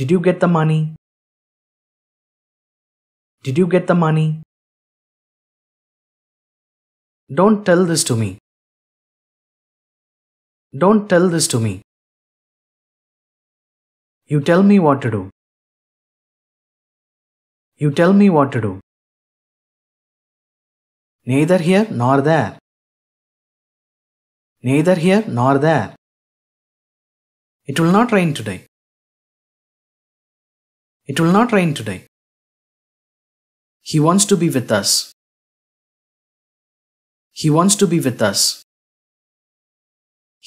Did you get the money? Did you get the money? Don't tell this to me. Don't tell this to me. You tell me what to do. You tell me what to do. Neither here nor there. Neither here nor there. It will not rain today. It will not rain today. He wants to be with us. He wants to be with us.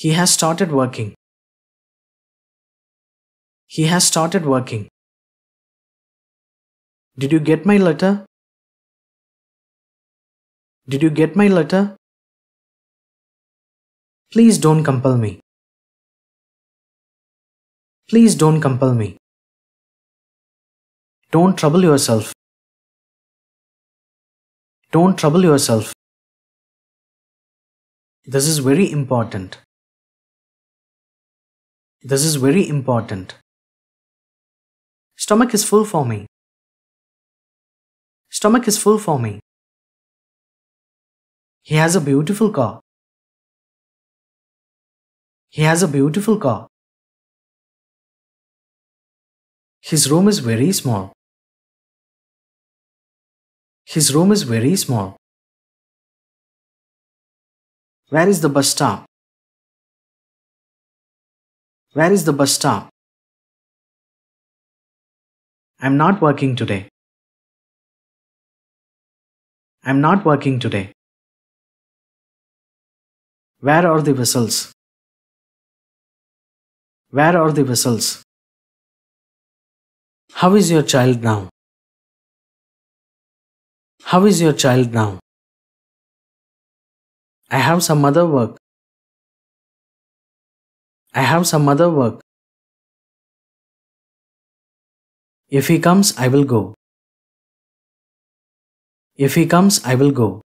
He has started working. He has started working. Did you get my letter? Did you get my letter? Please don't compel me. Please don't compel me. Don't trouble yourself. Don't trouble yourself. This is very important. This is very important. Stomach is full for me. Stomach is full for me. He has a beautiful car. He has a beautiful car. His room is very small. His room is very small. Where is the bus stop? Where is the bus stop? I'm not working today. I'm not working today. Where are the vessels? Where are the vessels? How is your child now? How is your child now? I have some other work. I have some other work. If he comes, I will go. If he comes, I will go.